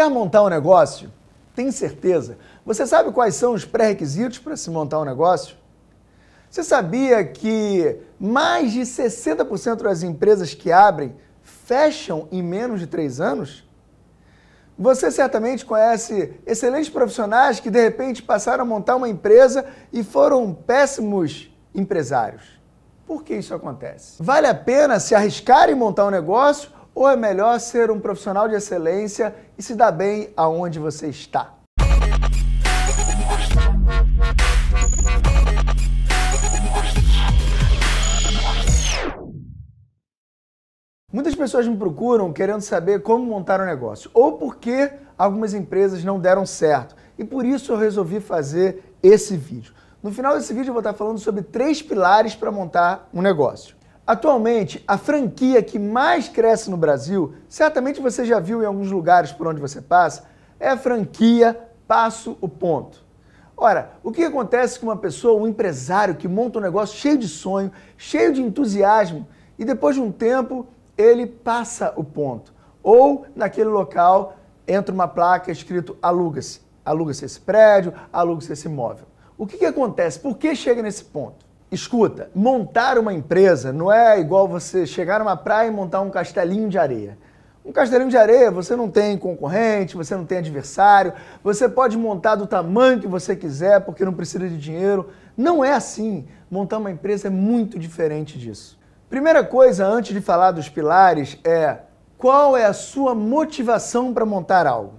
Quer montar um negócio? Tem certeza? Você sabe quais são os pré-requisitos para se montar um negócio? Você sabia que mais de 60% das empresas que abrem fecham em menos de três anos? Você certamente conhece excelentes profissionais que de repente passaram a montar uma empresa e foram péssimos empresários. Por que isso acontece? Vale a pena se arriscar em montar um negócio ou é melhor ser um profissional de excelência e se dar bem aonde você está? Muitas pessoas me procuram querendo saber como montar um negócio ou por que algumas empresas não deram certo. E por isso eu resolvi fazer esse vídeo. No final desse vídeo eu vou estar falando sobre três pilares para montar um negócio. Atualmente, a franquia que mais cresce no Brasil, certamente você já viu em alguns lugares por onde você passa, é a franquia Passo o Ponto. Ora, o que acontece com uma pessoa, um empresário que monta um negócio cheio de sonho, cheio de entusiasmo, e depois de um tempo ele passa o ponto? Ou naquele local entra uma placa escrito aluga-se, aluga-se esse prédio, aluga-se esse imóvel. O que, que acontece? Por que chega nesse ponto? escuta, montar uma empresa não é igual você chegar numa praia e montar um castelinho de areia. Um castelinho de areia, você não tem concorrente, você não tem adversário, você pode montar do tamanho que você quiser, porque não precisa de dinheiro. Não é assim. Montar uma empresa é muito diferente disso. Primeira coisa, antes de falar dos pilares, é qual é a sua motivação para montar algo?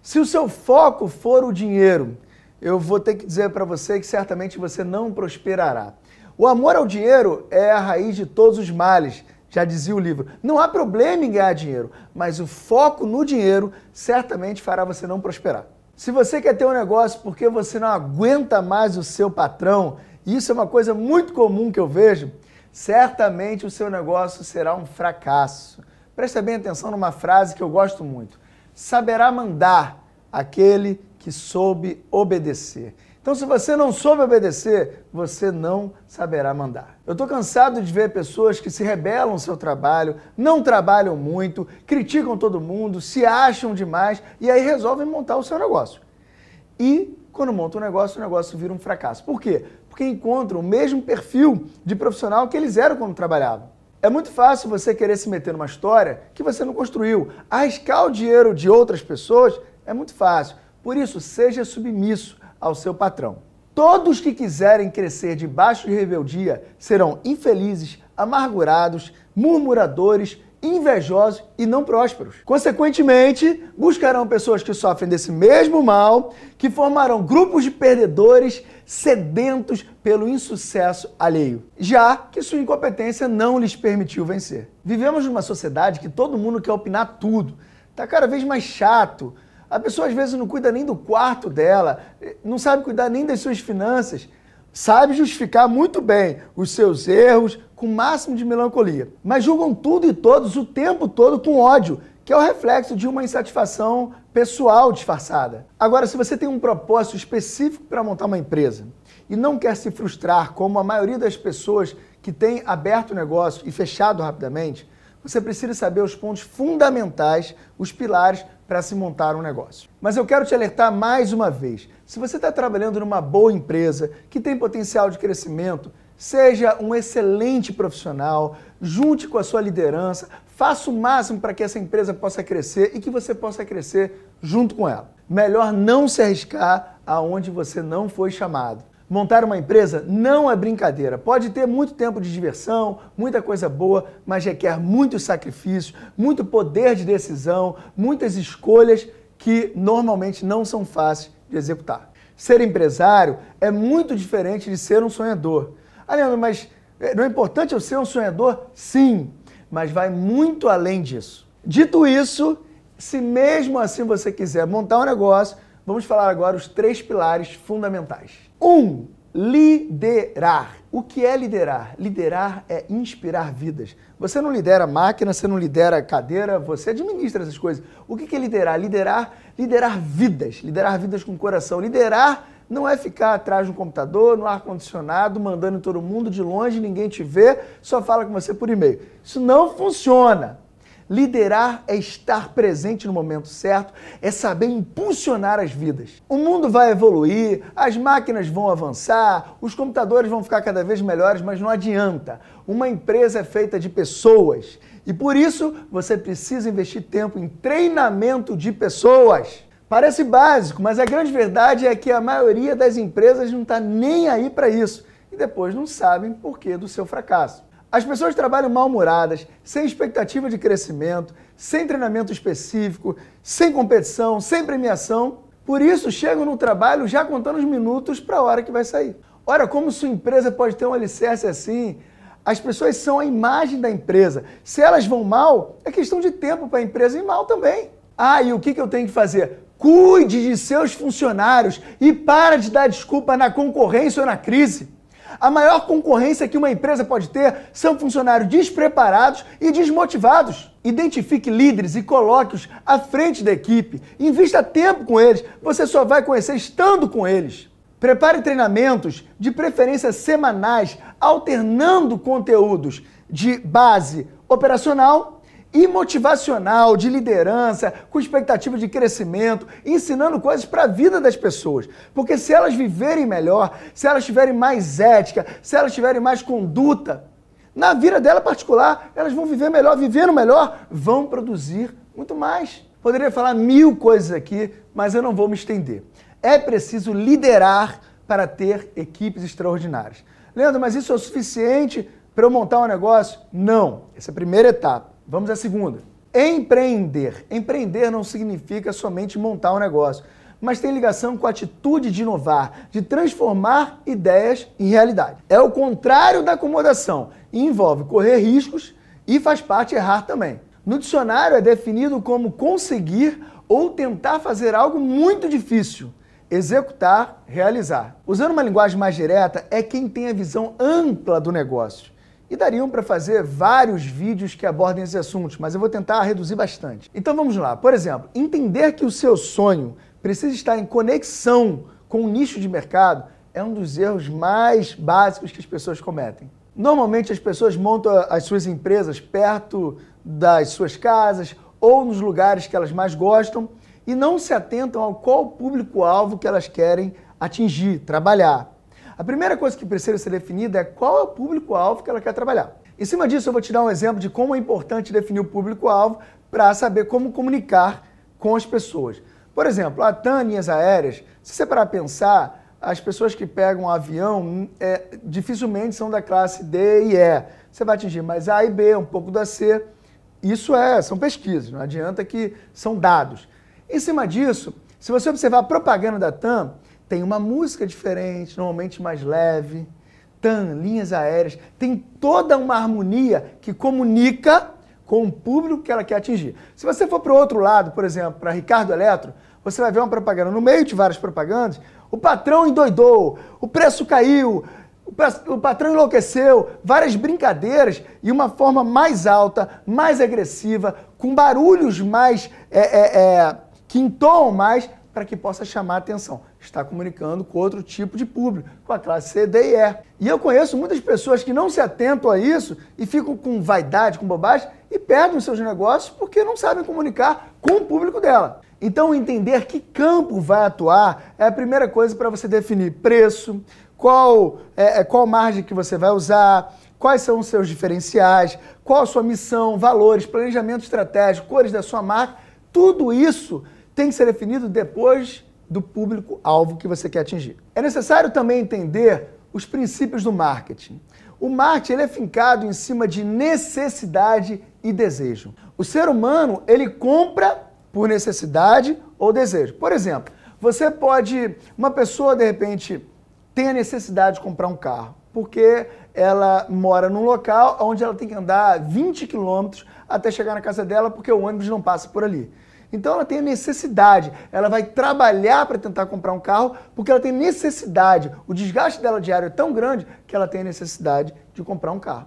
Se o seu foco for o dinheiro, eu vou ter que dizer para você que certamente você não prosperará. O amor ao dinheiro é a raiz de todos os males, já dizia o livro. Não há problema em ganhar dinheiro, mas o foco no dinheiro certamente fará você não prosperar. Se você quer ter um negócio porque você não aguenta mais o seu patrão, e isso é uma coisa muito comum que eu vejo, certamente o seu negócio será um fracasso. Presta bem atenção numa frase que eu gosto muito. Saberá mandar aquele que soube obedecer. Então, se você não soube obedecer, você não saberá mandar. Eu estou cansado de ver pessoas que se rebelam ao seu trabalho, não trabalham muito, criticam todo mundo, se acham demais e aí resolvem montar o seu negócio. E quando montam um negócio, o negócio vira um fracasso. Por quê? Porque encontram o mesmo perfil de profissional que eles eram quando trabalhavam. É muito fácil você querer se meter numa história que você não construiu. Arriscar o dinheiro de outras pessoas é muito fácil. Por isso, seja submisso ao seu patrão. Todos que quiserem crescer debaixo de rebeldia serão infelizes, amargurados, murmuradores, invejosos e não prósperos. Consequentemente, buscarão pessoas que sofrem desse mesmo mal, que formarão grupos de perdedores sedentos pelo insucesso alheio, já que sua incompetência não lhes permitiu vencer. Vivemos numa sociedade que todo mundo quer opinar tudo. Está cada vez mais chato, a pessoa às vezes não cuida nem do quarto dela, não sabe cuidar nem das suas finanças. Sabe justificar muito bem os seus erros com o máximo de melancolia, mas julgam tudo e todos o tempo todo com ódio, que é o reflexo de uma insatisfação pessoal disfarçada. Agora, se você tem um propósito específico para montar uma empresa e não quer se frustrar como a maioria das pessoas que tem aberto o negócio e fechado rapidamente, você precisa saber os pontos fundamentais, os pilares para se montar um negócio. Mas eu quero te alertar mais uma vez: se você está trabalhando numa boa empresa que tem potencial de crescimento, seja um excelente profissional, junte com a sua liderança, faça o máximo para que essa empresa possa crescer e que você possa crescer junto com ela. Melhor não se arriscar aonde você não foi chamado. Montar uma empresa não é brincadeira. Pode ter muito tempo de diversão, muita coisa boa, mas requer muitos sacrifícios, muito poder de decisão, muitas escolhas que normalmente não são fáceis de executar. Ser empresário é muito diferente de ser um sonhador. Ah, Leandro, mas é, não é importante eu ser um sonhador? Sim, mas vai muito além disso. Dito isso, se mesmo assim você quiser montar um negócio, Vamos falar agora os três pilares fundamentais. Um, liderar. O que é liderar? Liderar é inspirar vidas. Você não lidera máquina, você não lidera cadeira, você administra essas coisas. O que é liderar? Liderar, liderar vidas, liderar vidas com coração. Liderar não é ficar atrás de um computador, no ar-condicionado, mandando todo mundo de longe, ninguém te vê, só fala com você por e-mail. Isso não funciona. Liderar é estar presente no momento certo, é saber impulsionar as vidas. O mundo vai evoluir, as máquinas vão avançar, os computadores vão ficar cada vez melhores, mas não adianta. Uma empresa é feita de pessoas e por isso você precisa investir tempo em treinamento de pessoas. Parece básico, mas a grande verdade é que a maioria das empresas não está nem aí para isso e depois não sabem porquê do seu fracasso. As pessoas trabalham mal-humoradas, sem expectativa de crescimento, sem treinamento específico, sem competição, sem premiação. Por isso, chegam no trabalho já contando os minutos para a hora que vai sair. Ora, como sua empresa pode ter um alicerce assim? As pessoas são a imagem da empresa. Se elas vão mal, é questão de tempo para a empresa ir mal também. Ah, e o que, eu tenho que fazer? Cuide de seus funcionários e para de dar desculpa na concorrência ou na crise. A maior concorrência que uma empresa pode ter são funcionários despreparados e desmotivados. Identifique líderes e coloque-os à frente da equipe. Invista tempo com eles, você só vai conhecer estando com eles. Prepare treinamentos, de preferência semanais, alternando conteúdos de base operacional e motivacional, de liderança, com expectativa de crescimento, ensinando coisas para a vida das pessoas. Porque se elas viverem melhor, se elas tiverem mais ética, se elas tiverem mais conduta, na vida dela particular, elas vão viver melhor, vivendo melhor, vão produzir muito mais. Poderia falar mil coisas aqui, mas eu não vou me estender. É preciso liderar para ter equipes extraordinárias. Leandro, mas isso é o suficiente para eu montar um negócio? Não. Essa é a primeira etapa. Vamos à segunda. Empreender. Empreender não significa somente montar um negócio, mas tem ligação com a atitude de inovar, de transformar ideias em realidade. É o contrário da acomodação e envolve correr riscos e faz parte errar também. No dicionário é definido como conseguir ou tentar fazer algo muito difícil, executar, realizar. Usando uma linguagem mais direta, é quem tem a visão ampla do negócio e dariam para fazer vários vídeos que abordem esses assuntos, mas eu vou tentar reduzir bastante. Então vamos lá. Por exemplo, entender que o seu sonho precisa estar em conexão com o nicho de mercado é um dos erros mais básicos que as pessoas cometem. Normalmente as pessoas montam as suas empresas perto das suas casas ou nos lugares que elas mais gostam e não se atentam ao qual público-alvo que elas querem atingir, trabalhar. A primeira coisa que precisa ser definida é qual é o público-alvo que ela quer trabalhar. Em cima disso, eu vou te dar um exemplo de como é importante definir o público-alvo para saber como comunicar com as pessoas. Por exemplo, a TAM, linhas aéreas, se você parar a pensar, as pessoas que pegam um avião hum, é, dificilmente são da classe D e E. Você vai atingir mais A e B, um pouco da C. Isso é, são pesquisas, não adianta que são dados. Em cima disso, se você observar a propaganda da TAM, tem uma música diferente, normalmente mais leve, tan, linhas aéreas, tem toda uma harmonia que comunica com o público que ela quer atingir. Se você for para o outro lado, por exemplo, para Ricardo Eletro, você vai ver uma propaganda, no meio de várias propagandas, o patrão endoidou, o preço caiu, o patrão enlouqueceu, várias brincadeiras e uma forma mais alta, mais agressiva, com barulhos mais é, é, é, que entoam mais para que possa chamar a atenção está comunicando com outro tipo de público, com a classe C, D e E. E eu conheço muitas pessoas que não se atentam a isso e ficam com vaidade, com bobagem e perdem seus negócios porque não sabem comunicar com o público dela. Então, entender que campo vai atuar é a primeira coisa para você definir preço, qual, é, é, qual margem que você vai usar, quais são os seus diferenciais, qual a sua missão, valores, planejamento estratégico, cores da sua marca. Tudo isso tem que ser definido depois do público-alvo que você quer atingir. É necessário também entender os princípios do marketing. O marketing ele é fincado em cima de necessidade e desejo. O ser humano ele compra por necessidade ou desejo. Por exemplo, você pode, uma pessoa de repente tem a necessidade de comprar um carro, porque ela mora num local onde ela tem que andar 20 quilômetros até chegar na casa dela, porque o ônibus não passa por ali. Então ela tem a necessidade, ela vai trabalhar para tentar comprar um carro porque ela tem necessidade. O desgaste dela diário é tão grande que ela tem a necessidade de comprar um carro.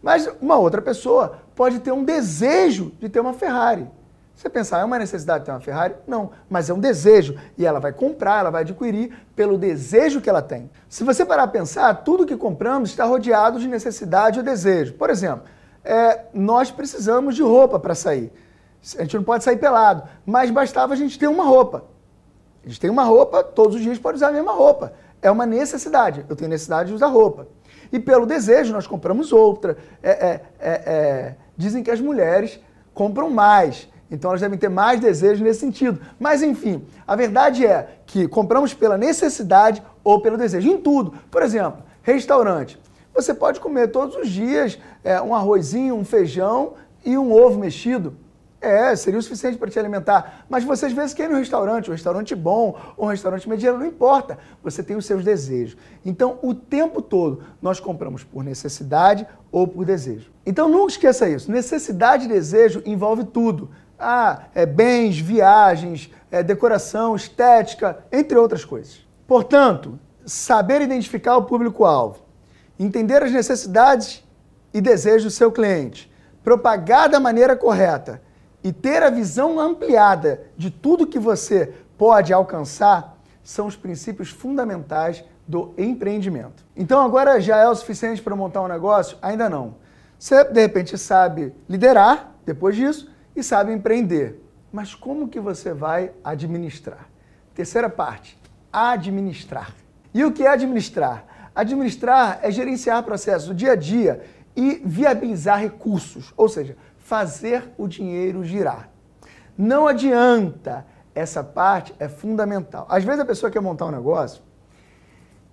Mas uma outra pessoa pode ter um desejo de ter uma Ferrari. Você pensar, ah, é uma necessidade ter uma Ferrari? Não, mas é um desejo. E ela vai comprar, ela vai adquirir pelo desejo que ela tem. Se você parar a pensar, tudo que compramos está rodeado de necessidade ou desejo. Por exemplo, é, nós precisamos de roupa para sair. A gente não pode sair pelado, mas bastava a gente ter uma roupa. A gente tem uma roupa, todos os dias pode usar a mesma roupa. É uma necessidade. Eu tenho necessidade de usar roupa. E pelo desejo, nós compramos outra. É, é, é, é Dizem que as mulheres compram mais. Então elas devem ter mais desejo nesse sentido. Mas enfim, a verdade é que compramos pela necessidade ou pelo desejo. Em tudo. Por exemplo, restaurante. Você pode comer todos os dias é, um arrozinho, um feijão e um ovo mexido. É, seria o suficiente para te alimentar. Mas você às vezes quer ir no restaurante, um restaurante bom, um restaurante mediano, não importa. Você tem os seus desejos. Então, o tempo todo, nós compramos por necessidade ou por desejo. Então, não esqueça isso. Necessidade e desejo envolve tudo. Ah, é, bens, viagens, é, decoração, estética, entre outras coisas. Portanto, saber identificar o público-alvo, entender as necessidades e desejos do seu cliente, propagar da maneira correta e ter a visão ampliada de tudo que você pode alcançar são os princípios fundamentais do empreendimento. Então agora já é o suficiente para montar um negócio? Ainda não. Você de repente sabe liderar depois disso e sabe empreender. Mas como que você vai administrar? Terceira parte, administrar. E o que é administrar? Administrar é gerenciar processos do dia a dia e viabilizar recursos, ou seja, fazer o dinheiro girar. Não adianta, essa parte é fundamental. Às vezes a pessoa quer montar um negócio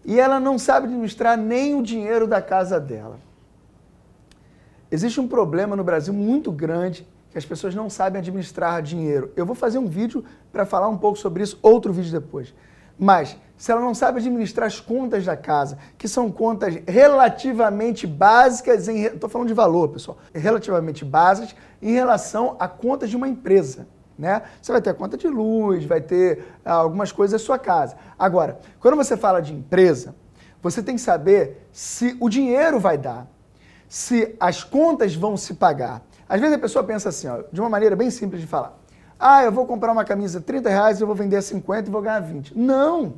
e ela não sabe administrar nem o dinheiro da casa dela. Existe um problema no Brasil muito grande que as pessoas não sabem administrar dinheiro. Eu vou fazer um vídeo para falar um pouco sobre isso, outro vídeo depois. Mas se ela não sabe administrar as contas da casa, que são contas relativamente básicas, estou falando de valor, pessoal, relativamente básicas em relação a contas de uma empresa. Né? Você vai ter a conta de luz, vai ter ah, algumas coisas da sua casa. Agora, quando você fala de empresa, você tem que saber se o dinheiro vai dar, se as contas vão se pagar. Às vezes a pessoa pensa assim, ó, de uma maneira bem simples de falar. Ah, eu vou comprar uma camisa 30 reais, eu vou vender a 50 e vou ganhar 20. Não!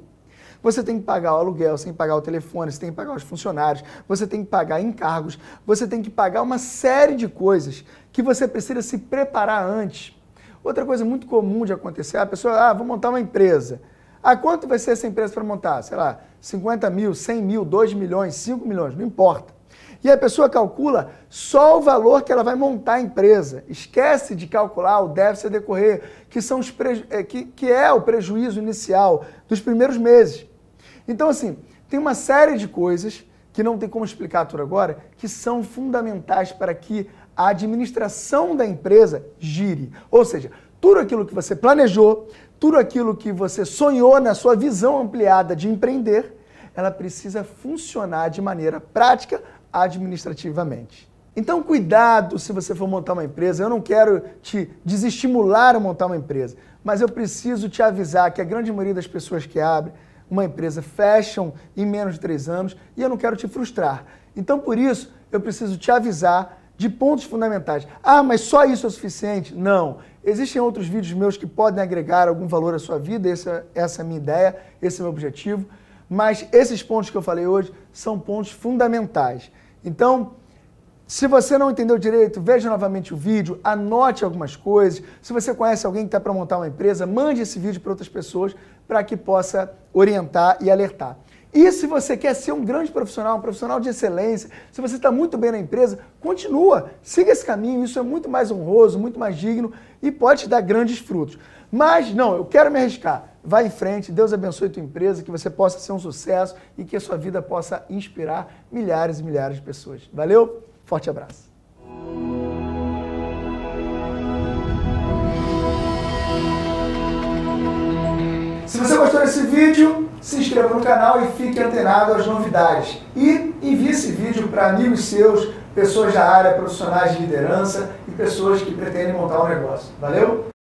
Você tem que pagar o aluguel, você tem que pagar o telefone, você tem que pagar os funcionários, você tem que pagar encargos, você tem que pagar uma série de coisas que você precisa se preparar antes. Outra coisa muito comum de acontecer, a pessoa, ah, vou montar uma empresa. Ah, quanto vai ser essa empresa para montar? Sei lá, 50 mil, 100 mil, 2 milhões, 5 milhões, não importa. E a pessoa calcula só o valor que ela vai montar a empresa. Esquece de calcular o déficit a decorrer, que, são os preju... Eh, que, que é o prejuízo inicial dos primeiros meses. Então, assim, tem uma série de coisas que não tem como explicar tudo agora, que são fundamentais para que a administração da empresa gire. Ou seja, tudo aquilo que você planejou, tudo aquilo que você sonhou na sua visão ampliada de empreender, ela precisa funcionar de maneira prática, administrativamente. Então, cuidado se você for montar uma empresa. Eu não quero te desestimular a montar uma empresa, mas eu preciso te avisar que a grande maioria das pessoas que abrem uma empresa fecham em menos de três anos e eu não quero te frustrar. Então, por isso, eu preciso te avisar de pontos fundamentais. Ah, mas só isso é suficiente? Não. Existem outros vídeos meus que podem agregar algum valor à sua vida, essa, é, essa é a minha ideia, esse é o meu objetivo. Mas esses pontos que eu falei hoje são pontos fundamentais. Então, se você não entendeu direito, veja novamente o vídeo, anote algumas coisas. Se você conhece alguém que está para montar uma empresa, mande esse vídeo para outras pessoas para que possa orientar e alertar. E se você quer ser um grande profissional, um profissional de excelência, se você está muito bem na empresa, continua, siga esse caminho, isso é muito mais honroso, muito mais digno e pode te dar grandes frutos. Mas não, eu quero me arriscar. Vai em frente, Deus abençoe a tua empresa, que você possa ser um sucesso e que a sua vida possa inspirar milhares e milhares de pessoas. Valeu? Forte abraço. Se você gostou desse vídeo, se inscreva no canal e fique antenado às novidades. E envie esse vídeo para amigos seus, pessoas da área, profissionais de liderança e pessoas que pretendem montar um negócio. Valeu?